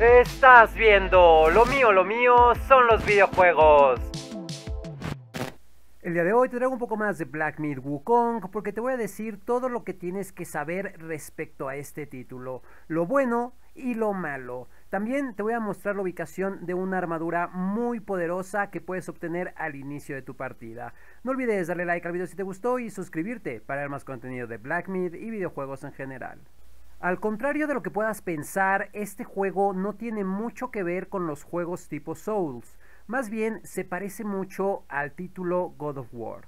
Estás viendo, lo mío, lo mío son los videojuegos. El día de hoy te traigo un poco más de Black Myth Wukong porque te voy a decir todo lo que tienes que saber respecto a este título, lo bueno y lo malo. También te voy a mostrar la ubicación de una armadura muy poderosa que puedes obtener al inicio de tu partida. No olvides darle like al video si te gustó y suscribirte para ver más contenido de Black Myth y videojuegos en general. Al contrario de lo que puedas pensar, este juego no tiene mucho que ver con los juegos tipo Souls, más bien se parece mucho al título God of War.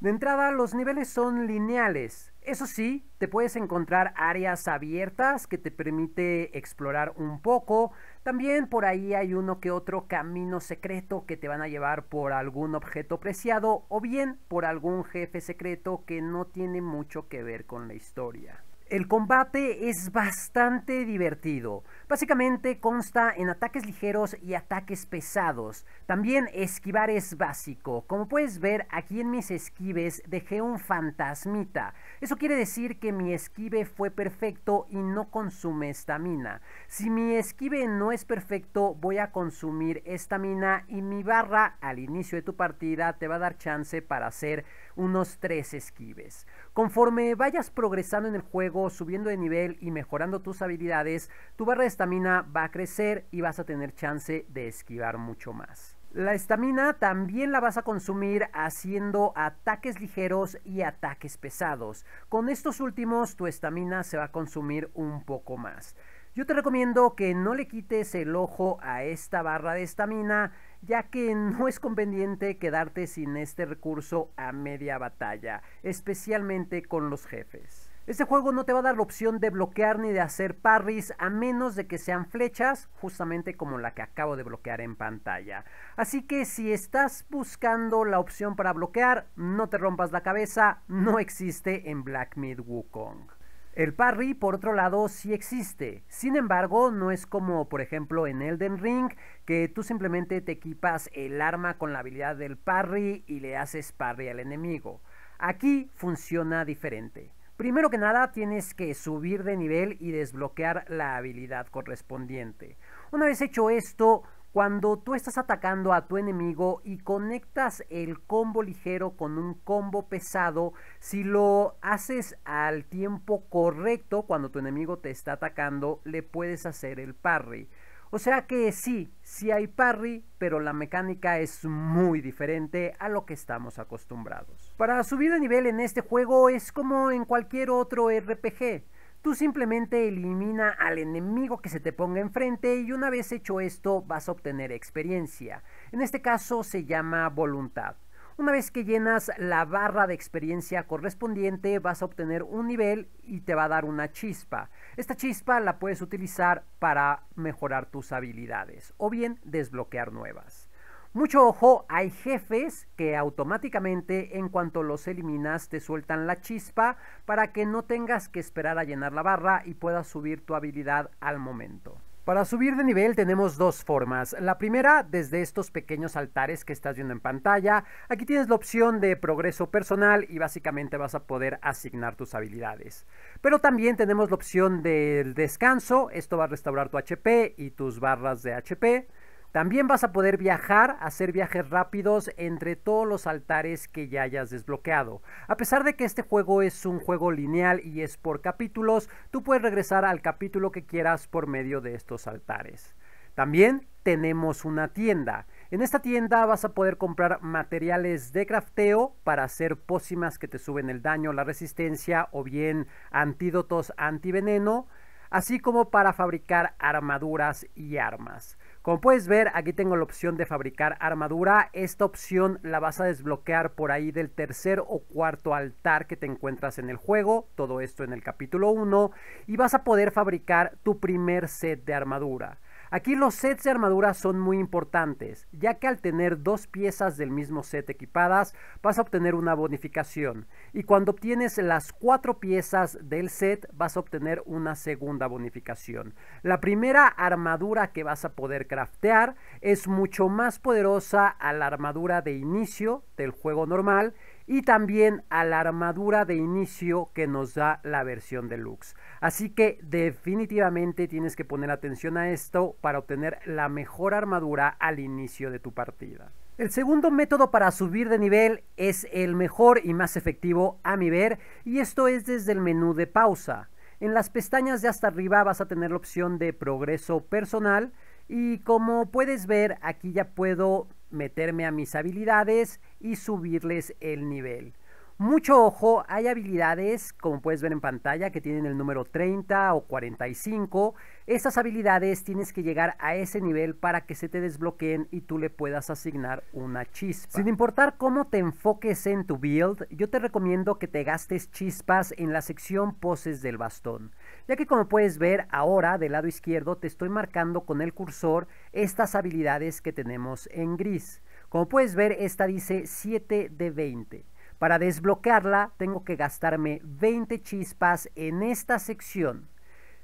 De entrada, los niveles son lineales. Eso sí, te puedes encontrar áreas abiertas que te permite explorar un poco. También por ahí hay uno que otro camino secreto que te van a llevar por algún objeto preciado o bien por algún jefe secreto que no tiene mucho que ver con la historia. El combate es bastante divertido. Básicamente consta en ataques ligeros y ataques pesados. También esquivar es básico. Como puedes ver, aquí en mis esquives dejé un fantasmita. Eso quiere decir que mi esquive fue perfecto y no consume estamina. Si mi esquive no es perfecto, voy a consumir estamina y mi barra al inicio de tu partida te va a dar chance para hacer unos 3 esquives. Conforme vayas progresando en el juego, subiendo de nivel y mejorando tus habilidades, tu barra de estamina va a crecer y vas a tener chance de esquivar mucho más. La estamina también la vas a consumir haciendo ataques ligeros y ataques pesados. Con estos últimos tu estamina se va a consumir un poco más. Yo te recomiendo que no le quites el ojo a esta barra de estamina ya que no es conveniente quedarte sin este recurso a media batalla, especialmente con los jefes. Este juego no te va a dar la opción de bloquear ni de hacer parries a menos de que sean flechas, justamente como la que acabo de bloquear en pantalla. Así que si estás buscando la opción para bloquear, no te rompas la cabeza, no existe en Black Wukong. El parry, por otro lado, sí existe. Sin embargo, no es como, por ejemplo, en Elden Ring, que tú simplemente te equipas el arma con la habilidad del parry y le haces parry al enemigo. Aquí funciona diferente. Primero que nada, tienes que subir de nivel y desbloquear la habilidad correspondiente. Una vez hecho esto, cuando tú estás atacando a tu enemigo y conectas el combo ligero con un combo pesado, si lo haces al tiempo correcto, cuando tu enemigo te está atacando, le puedes hacer el parry. O sea que sí, sí hay parry, pero la mecánica es muy diferente a lo que estamos acostumbrados. Para subir de nivel en este juego es como en cualquier otro RPG. Tú simplemente elimina al enemigo que se te ponga enfrente y una vez hecho esto vas a obtener experiencia. En este caso se llama voluntad. Una vez que llenas la barra de experiencia correspondiente vas a obtener un nivel y te va a dar una chispa. Esta chispa la puedes utilizar para mejorar tus habilidades o bien desbloquear nuevas. Mucho ojo, hay jefes que automáticamente en cuanto los eliminas te sueltan la chispa para que no tengas que esperar a llenar la barra y puedas subir tu habilidad al momento. Para subir de nivel tenemos dos formas. La primera, desde estos pequeños altares que estás viendo en pantalla. Aquí tienes la opción de progreso personal y básicamente vas a poder asignar tus habilidades. Pero también tenemos la opción del descanso. Esto va a restaurar tu HP y tus barras de HP. También vas a poder viajar, hacer viajes rápidos entre todos los altares que ya hayas desbloqueado. A pesar de que este juego es un juego lineal y es por capítulos, tú puedes regresar al capítulo que quieras por medio de estos altares. También tenemos una tienda. En esta tienda vas a poder comprar materiales de crafteo para hacer pócimas que te suben el daño, la resistencia o bien antídotos antiveneno, así como para fabricar armaduras y armas. Como puedes ver, aquí tengo la opción de fabricar armadura. Esta opción la vas a desbloquear por ahí del tercer o cuarto altar que te encuentras en el juego. Todo esto en el capítulo 1. Y vas a poder fabricar tu primer set de armadura. Aquí los sets de armadura son muy importantes, ya que al tener dos piezas del mismo set equipadas vas a obtener una bonificación y cuando obtienes las cuatro piezas del set vas a obtener una segunda bonificación. La primera armadura que vas a poder craftear es mucho más poderosa a la armadura de inicio del juego normal y también a la armadura de inicio que nos da la versión deluxe. Así que definitivamente tienes que poner atención a esto para obtener la mejor armadura al inicio de tu partida. El segundo método para subir de nivel es el mejor y más efectivo a mi ver y esto es desde el menú de pausa. En las pestañas de hasta arriba vas a tener la opción de progreso personal y como puedes ver aquí ya puedo meterme a mis habilidades y subirles el nivel. Mucho ojo, hay habilidades, como puedes ver en pantalla, que tienen el número 30 o 45. Estas habilidades tienes que llegar a ese nivel para que se te desbloqueen y tú le puedas asignar una chispa. Sin importar cómo te enfoques en tu build, yo te recomiendo que te gastes chispas en la sección poses del bastón. Ya que como puedes ver ahora del lado izquierdo te estoy marcando con el cursor estas habilidades que tenemos en gris. Como puedes ver esta dice 7 de 20. Para desbloquearla tengo que gastarme 20 chispas en esta sección.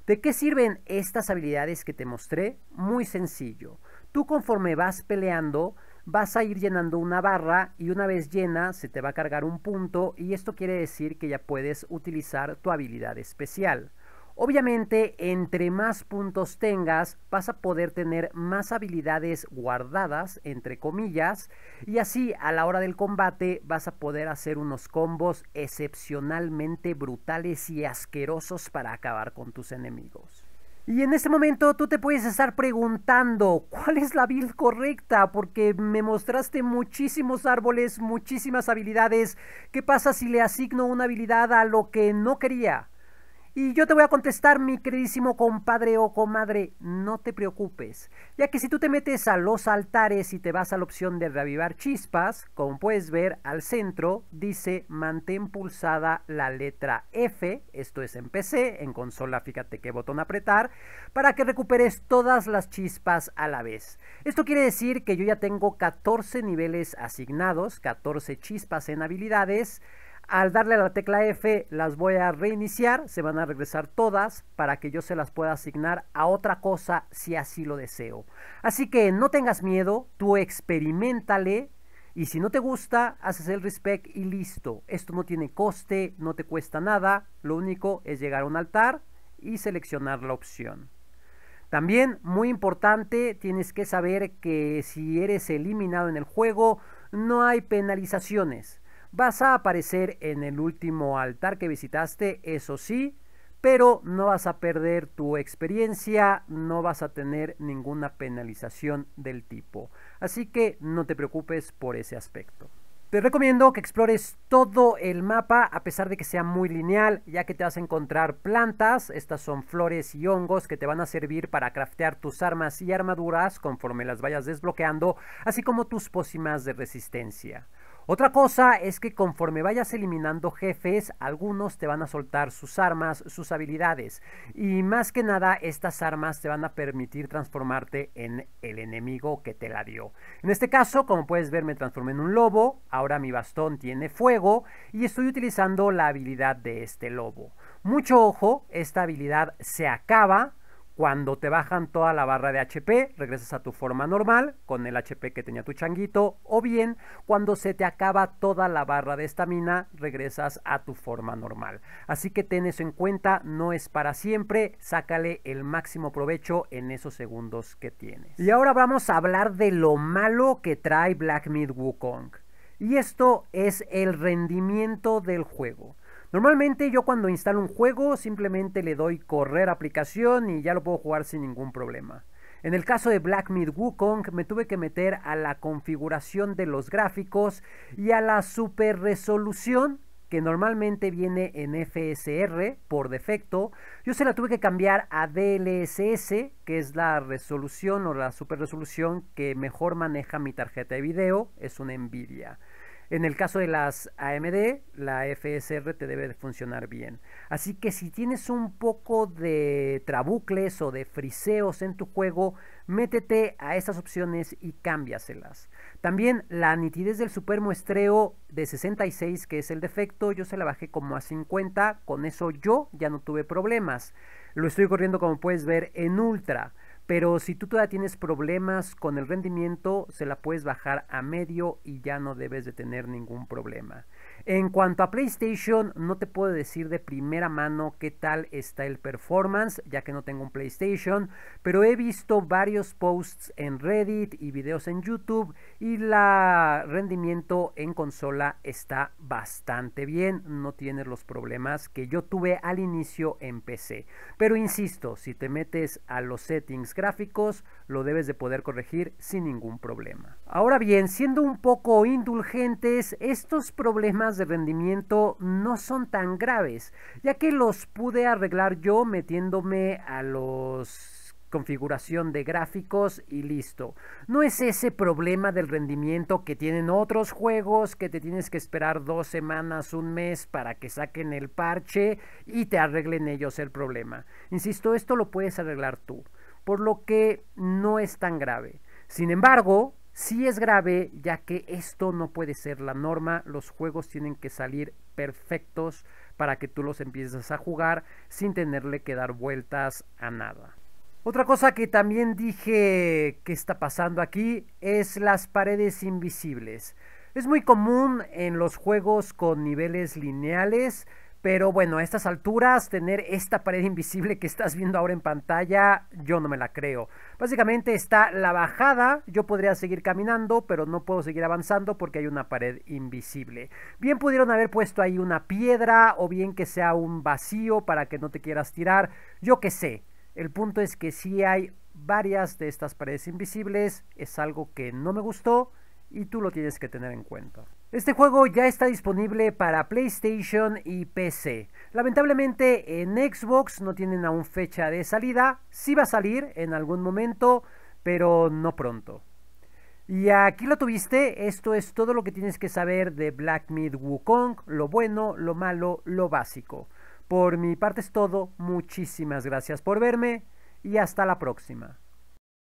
¿De qué sirven estas habilidades que te mostré? Muy sencillo. Tú conforme vas peleando vas a ir llenando una barra y una vez llena se te va a cargar un punto y esto quiere decir que ya puedes utilizar tu habilidad especial. Obviamente, entre más puntos tengas, vas a poder tener más habilidades guardadas, entre comillas, y así a la hora del combate vas a poder hacer unos combos excepcionalmente brutales y asquerosos para acabar con tus enemigos. Y en este momento tú te puedes estar preguntando cuál es la build correcta, porque me mostraste muchísimos árboles, muchísimas habilidades. ¿Qué pasa si le asigno una habilidad a lo que no quería? Y yo te voy a contestar, mi queridísimo compadre o comadre, no te preocupes, ya que si tú te metes a los altares y te vas a la opción de reavivar chispas, como puedes ver al centro, dice mantén pulsada la letra F, esto es en PC, en consola fíjate qué botón apretar, para que recuperes todas las chispas a la vez. Esto quiere decir que yo ya tengo 14 niveles asignados, 14 chispas en habilidades, al darle a la tecla F las voy a reiniciar, se van a regresar todas para que yo se las pueda asignar a otra cosa si así lo deseo. Así que no tengas miedo, tú experimentale y si no te gusta, haces el respect y listo. Esto no tiene coste, no te cuesta nada, lo único es llegar a un altar y seleccionar la opción. También, muy importante, tienes que saber que si eres eliminado en el juego, no hay penalizaciones Vas a aparecer en el último altar que visitaste, eso sí, pero no vas a perder tu experiencia, no vas a tener ninguna penalización del tipo. Así que no te preocupes por ese aspecto. Te recomiendo que explores todo el mapa a pesar de que sea muy lineal, ya que te vas a encontrar plantas, estas son flores y hongos que te van a servir para craftear tus armas y armaduras conforme las vayas desbloqueando, así como tus pócimas de resistencia. Otra cosa es que conforme vayas eliminando jefes, algunos te van a soltar sus armas, sus habilidades. Y más que nada, estas armas te van a permitir transformarte en el enemigo que te la dio. En este caso, como puedes ver, me transformé en un lobo. Ahora mi bastón tiene fuego y estoy utilizando la habilidad de este lobo. Mucho ojo, esta habilidad se acaba cuando te bajan toda la barra de HP, regresas a tu forma normal con el HP que tenía tu changuito. O bien, cuando se te acaba toda la barra de estamina, regresas a tu forma normal. Así que ten eso en cuenta, no es para siempre. Sácale el máximo provecho en esos segundos que tienes. Y ahora vamos a hablar de lo malo que trae Black Myth Wukong. Y esto es el rendimiento del juego. Normalmente yo cuando instalo un juego simplemente le doy correr aplicación y ya lo puedo jugar sin ningún problema. En el caso de Black Myth Wukong me tuve que meter a la configuración de los gráficos y a la super resolución que normalmente viene en FSR por defecto, yo se la tuve que cambiar a DLSS, que es la resolución o la super resolución que mejor maneja mi tarjeta de video, es una Nvidia. En el caso de las AMD, la FSR te debe de funcionar bien. Así que si tienes un poco de trabucles o de friseos en tu juego, métete a esas opciones y cámbiaselas. También la nitidez del super muestreo de 66, que es el defecto, yo se la bajé como a 50, con eso yo ya no tuve problemas. Lo estoy corriendo como puedes ver en ultra. Pero si tú todavía tienes problemas con el rendimiento, se la puedes bajar a medio y ya no debes de tener ningún problema. En cuanto a PlayStation, no te puedo decir de primera mano qué tal está el performance, ya que no tengo un PlayStation, pero he visto varios posts en Reddit y videos en YouTube y la rendimiento en consola está bastante bien, no tienes los problemas que yo tuve al inicio en PC. Pero insisto, si te metes a los settings gráficos, lo debes de poder corregir sin ningún problema. Ahora bien, siendo un poco indulgentes, estos problemas de rendimiento no son tan graves, ya que los pude arreglar yo metiéndome a los configuración de gráficos y listo. No es ese problema del rendimiento que tienen otros juegos que te tienes que esperar dos semanas, un mes para que saquen el parche y te arreglen ellos el problema. Insisto, esto lo puedes arreglar tú por lo que no es tan grave. Sin embargo, sí es grave ya que esto no puede ser la norma, los juegos tienen que salir perfectos para que tú los empieces a jugar sin tenerle que dar vueltas a nada. Otra cosa que también dije que está pasando aquí es las paredes invisibles. Es muy común en los juegos con niveles lineales pero bueno, a estas alturas, tener esta pared invisible que estás viendo ahora en pantalla, yo no me la creo. Básicamente está la bajada, yo podría seguir caminando, pero no puedo seguir avanzando porque hay una pared invisible. Bien pudieron haber puesto ahí una piedra o bien que sea un vacío para que no te quieras tirar, yo qué sé. El punto es que si hay varias de estas paredes invisibles, es algo que no me gustó y tú lo tienes que tener en cuenta. Este juego ya está disponible para PlayStation y PC. Lamentablemente en Xbox no tienen aún fecha de salida. Sí va a salir en algún momento, pero no pronto. Y aquí lo tuviste, esto es todo lo que tienes que saber de Black Myth Wukong, lo bueno, lo malo, lo básico. Por mi parte es todo, muchísimas gracias por verme y hasta la próxima.